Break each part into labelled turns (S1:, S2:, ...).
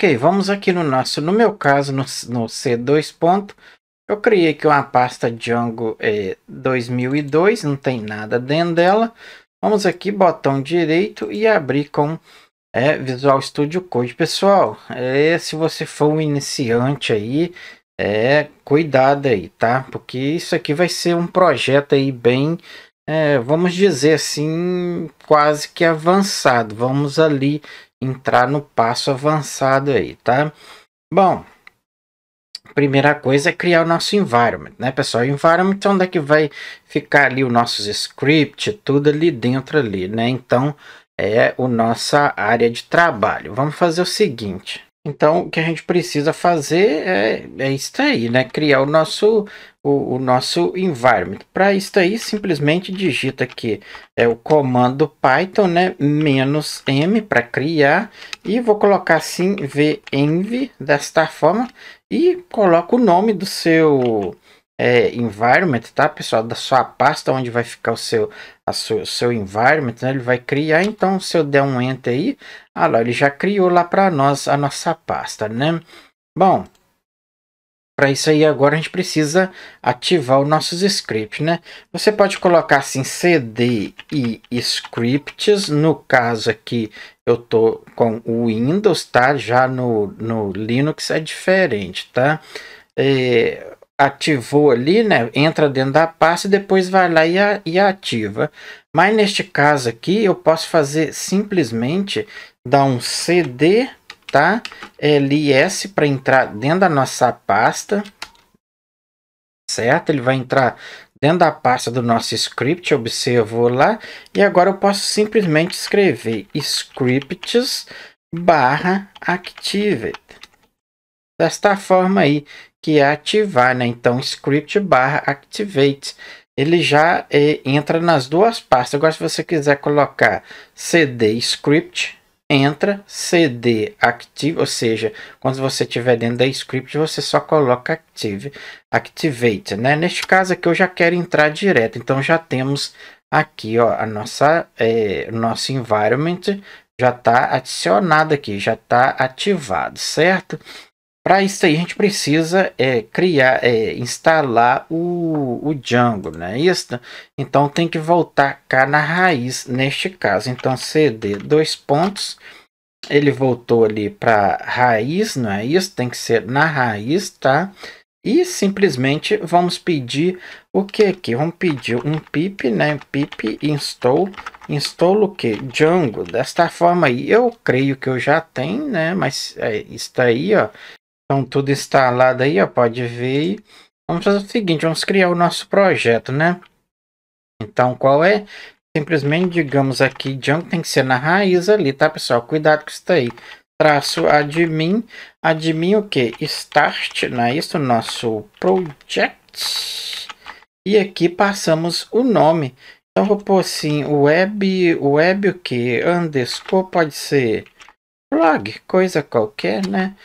S1: Ok, vamos aqui no nosso, no meu caso, no, no C2 ponto, eu criei aqui uma pasta Django é, 2002, não tem nada dentro dela. Vamos aqui, botão direito e abrir com é, Visual Studio Code. Pessoal, é, se você for um iniciante aí, é, cuidado aí, tá? Porque isso aqui vai ser um projeto aí bem, é, vamos dizer assim, quase que avançado. Vamos ali entrar no passo avançado aí, tá? Bom, primeira coisa é criar o nosso environment, né, pessoal? Environment é onde é que vai ficar ali os nossos script, tudo ali dentro ali, né? Então, é a nossa área de trabalho. Vamos fazer o seguinte. Então, o que a gente precisa fazer é, é isso aí, né? Criar o nosso, o, o nosso environment. Para isso aí, simplesmente digita aqui é o comando Python, né? Menos M para criar. E vou colocar assim, venv, desta forma. E coloca o nome do seu é, environment, tá, pessoal? Da sua pasta onde vai ficar o seu a seu, seu environment, né? ele vai criar, então se eu der um enter aí, ah lá, ele já criou lá para nós a nossa pasta, né? Bom, para isso aí agora a gente precisa ativar os nossos scripts, né? Você pode colocar assim cd e scripts, no caso aqui eu tô com o Windows, tá? Já no, no Linux é diferente, tá? É, ativou ali, né? Entra dentro da pasta e depois vai lá e, a, e ativa. Mas neste caso aqui, eu posso fazer simplesmente dar um cd, tá? ls para entrar dentro da nossa pasta, certo? Ele vai entrar dentro da pasta do nosso script, observou lá. E agora eu posso simplesmente escrever scripts barra activate. Desta forma aí, que é ativar, né? Então, script barra activate. Ele já é, entra nas duas partes. Agora, se você quiser colocar cd script, entra cd active, ou seja, quando você estiver dentro da script, você só coloca active, activate, né? Neste caso aqui, eu já quero entrar direto. Então, já temos aqui, ó, a nossa, é, nosso environment já está adicionado aqui, já está ativado, certo? Para isso aí a gente precisa é, criar, é, instalar o, o Django, né? Isso, então tem que voltar cá na raiz neste caso. Então cd dois pontos, ele voltou ali para raiz, não é isso? Tem que ser na raiz, tá? E simplesmente vamos pedir o que aqui? Vamos pedir um pip, né? Pip install instalo o que? Django. Desta forma aí, eu creio que eu já tenho, né? Mas é, está aí, ó. Então tudo instalado aí, ó, pode ver. Vamos fazer o seguinte, vamos criar o nosso projeto, né? Então qual é? Simplesmente digamos aqui, Junk tem que ser na raiz ali, tá pessoal? Cuidado com isso aí. Traço admin, admin o que? Start, não é isso? Nosso project. E aqui passamos o nome. Então vou pôr assim, web, web o que? Underscore pode ser blog, coisa qualquer, né?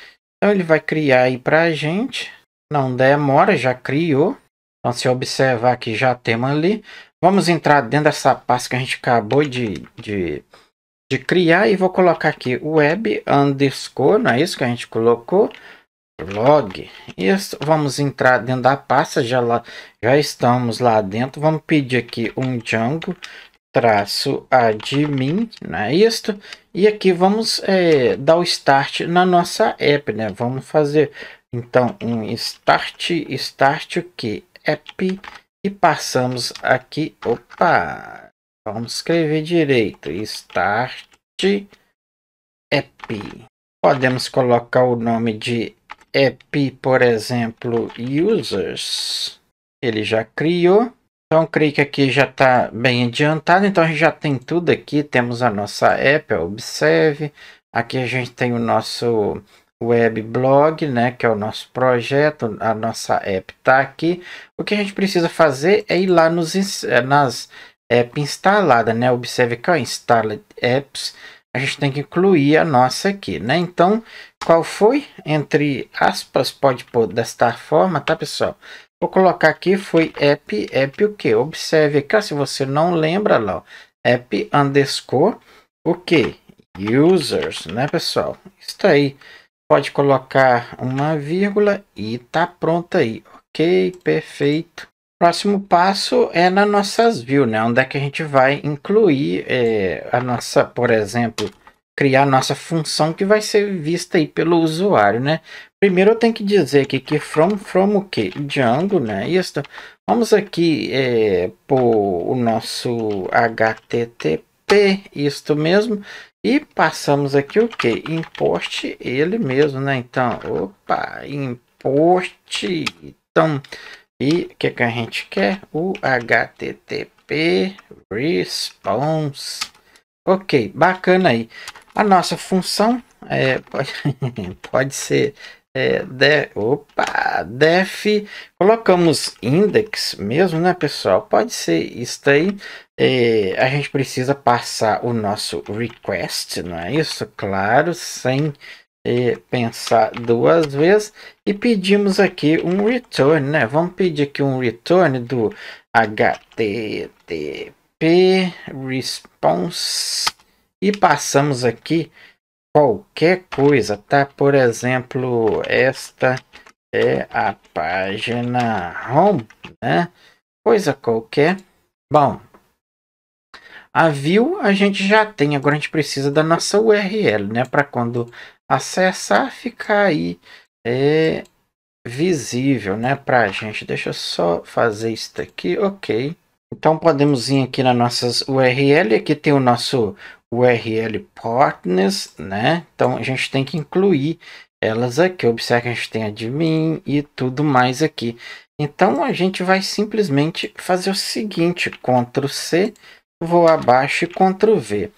S1: Então ele vai criar aí para a gente. Não demora, já criou. Então se observar que já temos ali. Vamos entrar dentro dessa pasta que a gente acabou de, de, de criar. E vou colocar aqui web underscore, não é isso que a gente colocou? Log. Isso, vamos entrar dentro da pasta, já, lá, já estamos lá dentro. Vamos pedir aqui um Django traço admin, não é Isto. E aqui vamos é, dar o start na nossa app, né? Vamos fazer então um start, start o que? App e passamos aqui, opa, vamos escrever direito, start app. Podemos colocar o nome de app, por exemplo, users. Ele já criou então, creio que aqui já está bem adiantado. Então, a gente já tem tudo aqui. Temos a nossa app, observe. Aqui a gente tem o nosso web blog, né, que é o nosso projeto, a nossa app está aqui. O que a gente precisa fazer é ir lá nos, eh, nas apps instaladas né? Observe que o instala apps, a gente tem que incluir a nossa aqui, né? Então, qual foi? Entre aspas, pode pôr desta forma, tá, pessoal? Vou colocar aqui, foi app, app o que? Observe aqui, ó, se você não lembra lá, ó, app underscore o que? Users, né pessoal? Está aí. Pode colocar uma vírgula e tá pronto aí. Ok, perfeito. Próximo passo é nas nossas views, né? Onde é que a gente vai incluir é, a nossa, por exemplo, criar nossa função que vai ser vista aí pelo usuário, né? Primeiro eu tenho que dizer aqui que from, from o que? Django, né? Isso. Vamos aqui é, por o nosso HTTP, isto mesmo. E passamos aqui o que? Import ele mesmo, né? Então, opa, import. Então, e o que, que a gente quer? O HTTP response. Ok, bacana aí. A nossa função é, pode, pode ser é, de, opa, def, colocamos index mesmo, né, pessoal? Pode ser isso aí. É, a gente precisa passar o nosso request, não é isso? Claro, sem é, pensar duas vezes. E pedimos aqui um return, né? Vamos pedir aqui um return do http response e passamos aqui qualquer coisa, tá? Por exemplo, esta é a página home, né? Coisa qualquer. Bom, a view a gente já tem, agora a gente precisa da nossa URL, né? Para quando acessar ficar aí é, visível, né? Para a gente. Deixa eu só fazer isso aqui, ok. Então podemos ir aqui nas nossas URL, aqui tem o nosso URL partners, né? Então a gente tem que incluir elas aqui. Observe que a gente tem admin e tudo mais aqui. Então a gente vai simplesmente fazer o seguinte: Ctrl C, vou abaixo e Ctrl V.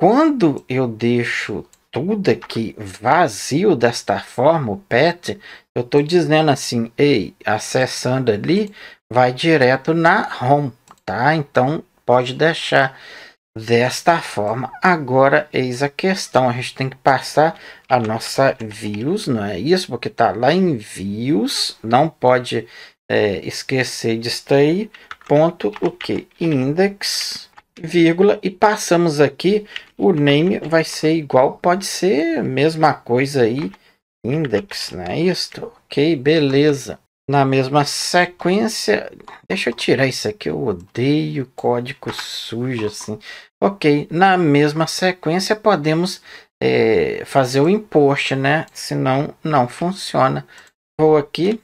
S1: Quando eu deixo tudo aqui vazio desta forma, o pet, eu estou dizendo assim, ei, acessando ali, vai direto na home, tá? Então pode deixar desta forma. Agora, eis a questão. A gente tem que passar a nossa views, não é isso? Porque está lá em views. Não pode é, esquecer disso aí. Ponto o que? Index, vírgula. E passamos aqui. O name vai ser igual. Pode ser a mesma coisa aí. Index, não é isso? Ok, beleza na mesma sequência. Deixa eu tirar isso aqui, eu odeio código sujo assim. Ok, na mesma sequência podemos é, fazer o imposto, né? Senão não funciona. Vou aqui,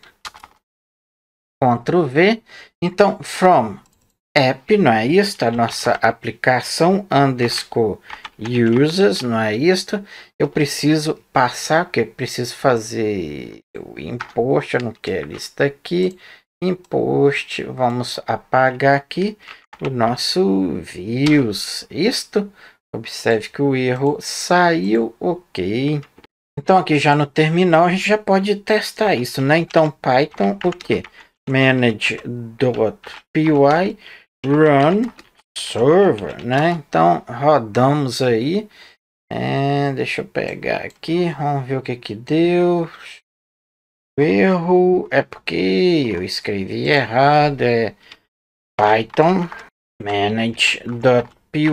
S1: Ctrl V. Então, from app, não é isto? A nossa aplicação underscore users, não é isto? Eu preciso passar, que preciso fazer o imposto, eu não quero isso daqui. Impost, vamos apagar aqui o nosso views, isto. Observe que o erro saiu, ok. Então aqui já no terminal a gente já pode testar isso, né? Então Python o que? manage.py run server, né? Então rodamos aí. É, deixa eu pegar aqui, vamos ver o que que deu. erro é porque eu escrevi errado, é python manage.py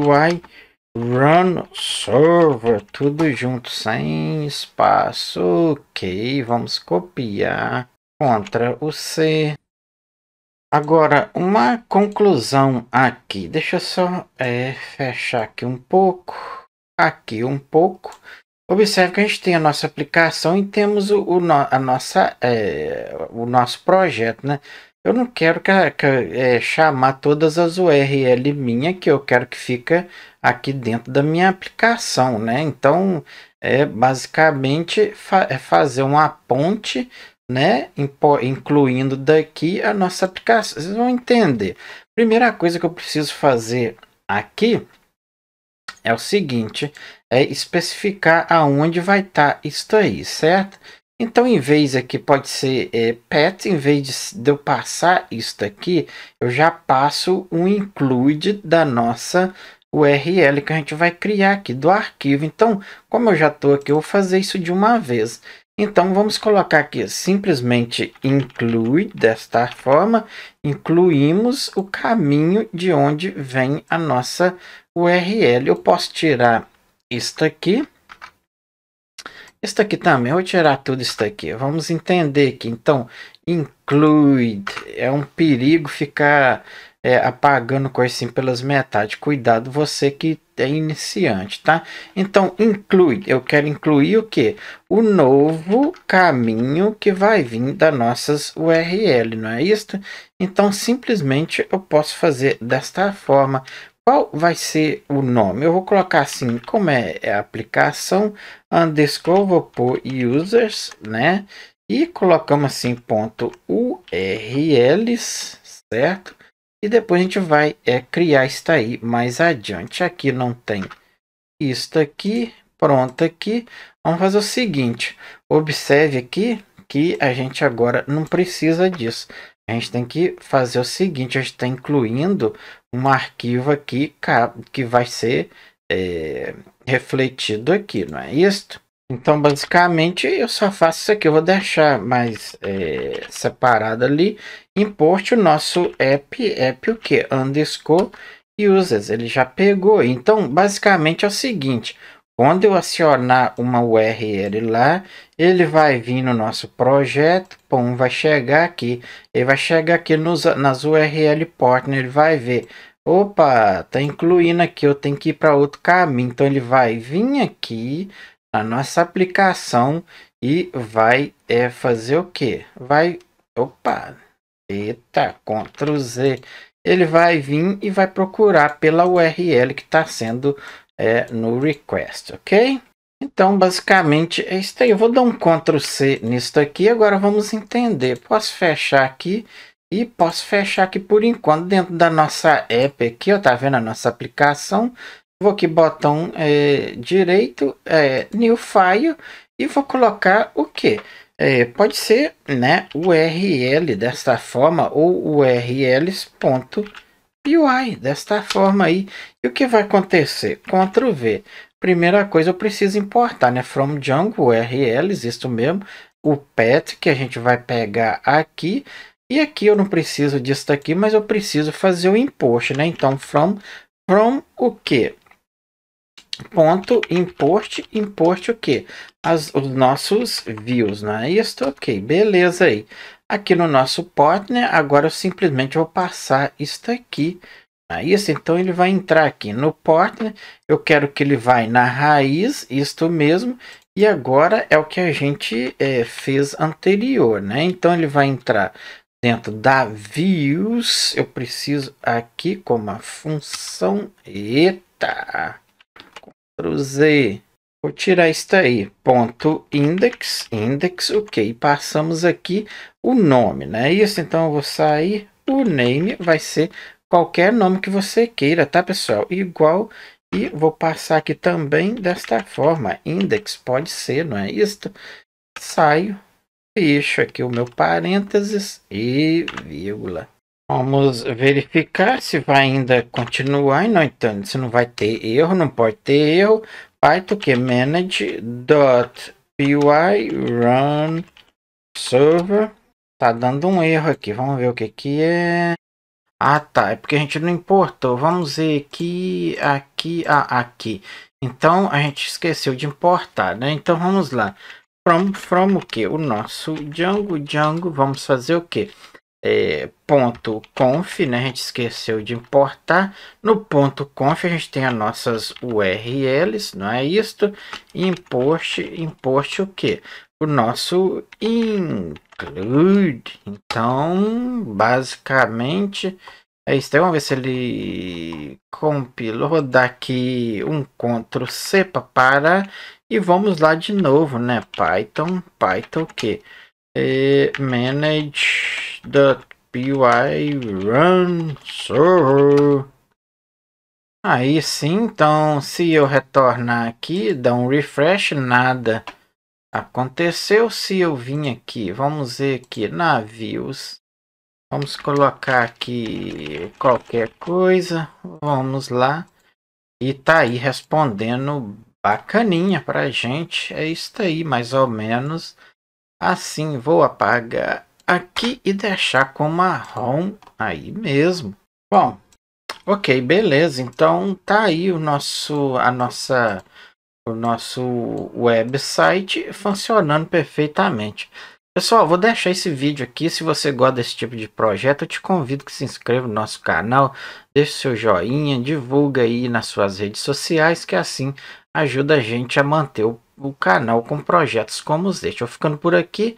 S1: run server, tudo junto, sem espaço. Ok, vamos copiar, Ctrl o C, Agora, uma conclusão aqui. Deixa eu só é, fechar aqui um pouco. Aqui um pouco. Observe que a gente tem a nossa aplicação e temos o, o, no, a nossa, é, o nosso projeto, né? Eu não quero que, que, é, chamar todas as URL minha que eu quero que fica aqui dentro da minha aplicação, né? Então, é basicamente fa é fazer uma ponte né? Incluindo daqui a nossa aplicação. Vocês vão entender. Primeira coisa que eu preciso fazer aqui é o seguinte, é especificar aonde vai estar tá isso aí, certo? Então, em vez aqui, pode ser é, pet, em vez de, de eu passar isso aqui, eu já passo um include da nossa URL que a gente vai criar aqui do arquivo. Então, como eu já estou aqui, eu vou fazer isso de uma vez. Então vamos colocar aqui simplesmente include desta forma, incluímos o caminho de onde vem a nossa URL. Eu posso tirar isto aqui. Isto aqui também, eu vou tirar tudo isso aqui. Vamos entender que então include é um perigo ficar é, apagando coisa assim pelas metades. Cuidado você que é iniciante, tá? Então, inclui, eu quero incluir o que? O novo caminho que vai vir das nossas URL, não é isso? Então, simplesmente eu posso fazer desta forma. Qual vai ser o nome? Eu vou colocar assim, como é, é a aplicação, underscore, vou pôr users, né? E colocamos assim, ponto URLs, certo? E depois a gente vai é, criar isso aí mais adiante. Aqui não tem isto aqui, pronto aqui. Vamos fazer o seguinte, observe aqui que a gente agora não precisa disso. A gente tem que fazer o seguinte, a gente está incluindo um arquivo aqui que vai ser é, refletido aqui, não é isto? Então, basicamente, eu só faço isso aqui. Eu vou deixar mais é, separado ali. Importe o nosso app, app o que? Underscore users. Ele já pegou. Então, basicamente é o seguinte. Quando eu acionar uma URL lá, ele vai vir no nosso projeto, pum, vai chegar aqui. Ele vai chegar aqui nos, nas URL partner, ele vai ver. Opa, tá incluindo aqui, eu tenho que ir para outro caminho. Então, ele vai vir aqui, a nossa aplicação e vai é, fazer o que? Vai, opa, eita, Ctrl Z. Ele vai vir e vai procurar pela URL que está sendo é, no request, ok? Então, basicamente, é isso aí. Eu vou dar um Ctrl C nisso aqui. Agora vamos entender. Posso fechar aqui e posso fechar aqui por enquanto dentro da nossa app aqui. Ó, tá vendo a nossa aplicação? Vou aqui botão é, direito, é, new file e vou colocar o que? É, pode ser né, URL desta forma ou urls.py desta forma aí. E o que vai acontecer? Ctrl V. Primeira coisa eu preciso importar, né? From Django URLs, isso mesmo. O pet que a gente vai pegar aqui. E aqui eu não preciso disso daqui, mas eu preciso fazer o import, né? Então, from, from o que? ponto import import o que As, os nossos views não é isso ok beleza aí aqui no nosso partner agora eu simplesmente vou passar isto aqui é isso então ele vai entrar aqui no partner eu quero que ele vai na raiz isto mesmo e agora é o que a gente é, fez anterior né então ele vai entrar dentro da views eu preciso aqui como a função eta Z. Vou tirar isso aí, ponto index, index, ok. Passamos aqui o nome, né? Isso, então eu vou sair, o name vai ser qualquer nome que você queira, tá, pessoal? Igual, e vou passar aqui também desta forma, index, pode ser, não é isto? Saio, fecho aqui o meu parênteses e vírgula. Vamos verificar se vai ainda continuar. no então, se não vai ter erro, não pode ter erro. Python que é manage.py run server. Tá dando um erro aqui. Vamos ver o que que é. Ah, tá. É porque a gente não importou. Vamos ver aqui, aqui, ah, aqui. Então, a gente esqueceu de importar, né? Então, vamos lá. From, from o que? O nosso Django, Django. Vamos fazer o que? é, ponto .conf, né? A gente esqueceu de importar. No ponto .conf a gente tem as nossas URLs, não é isto? Import, import o que? O nosso include. Então, basicamente é isso. Então, vamos ver se ele compilou. Vou dar aqui um Ctrl C para parar. E vamos lá de novo, né? Python, Python o que? É, manage Index.py run server. Aí sim, então se eu retornar aqui, dar um refresh, nada aconteceu. Se eu vim aqui, vamos ver aqui, navios. Vamos colocar aqui qualquer coisa. Vamos lá. E tá aí respondendo bacaninha pra gente. É isso aí, mais ou menos. Assim, vou apagar aqui e deixar com marrom aí mesmo. Bom, ok, beleza. Então tá aí o nosso, a nossa, o nosso website funcionando perfeitamente. Pessoal, vou deixar esse vídeo aqui. Se você gosta desse tipo de projeto, eu te convido que se inscreva no nosso canal, deixe seu joinha, divulga aí nas suas redes sociais, que assim ajuda a gente a manter o, o canal com projetos como este. Eu ficando por aqui.